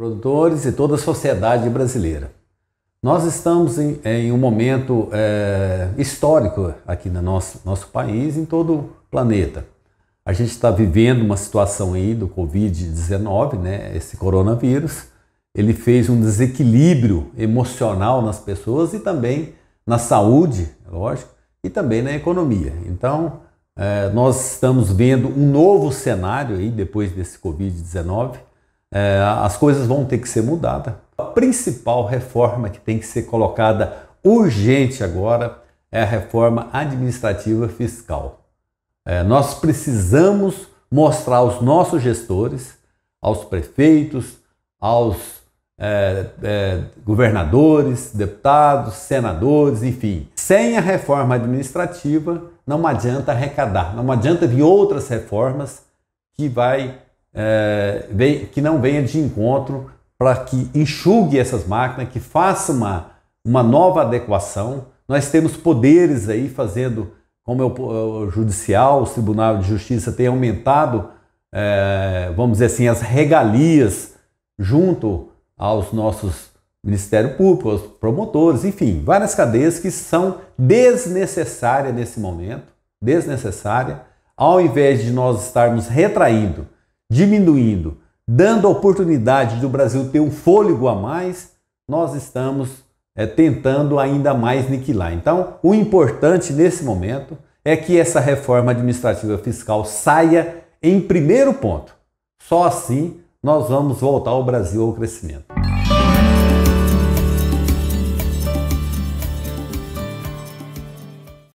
produtores e toda a sociedade brasileira. Nós estamos em, em um momento é, histórico aqui no nosso, nosso país, em todo o planeta. A gente está vivendo uma situação aí do Covid-19, né? Esse coronavírus, ele fez um desequilíbrio emocional nas pessoas e também na saúde, lógico, e também na economia. Então, é, nós estamos vendo um novo cenário aí depois desse Covid-19 é, as coisas vão ter que ser mudadas. A principal reforma que tem que ser colocada urgente agora é a reforma administrativa fiscal. É, nós precisamos mostrar aos nossos gestores, aos prefeitos, aos é, é, governadores, deputados, senadores, enfim. Sem a reforma administrativa, não adianta arrecadar, não adianta vir outras reformas que vai é, que não venha de encontro para que enxugue essas máquinas, que faça uma, uma nova adequação. Nós temos poderes aí fazendo, como é é o judicial, o Tribunal de Justiça tem aumentado, é, vamos dizer assim, as regalias junto aos nossos Ministério Público, aos promotores, enfim, várias cadeias que são desnecessárias nesse momento, desnecessária, ao invés de nós estarmos retraindo diminuindo, dando a oportunidade do Brasil ter um fôlego a mais, nós estamos é, tentando ainda mais niquilar. Então, o importante nesse momento é que essa reforma administrativa fiscal saia em primeiro ponto. Só assim nós vamos voltar o Brasil ao crescimento.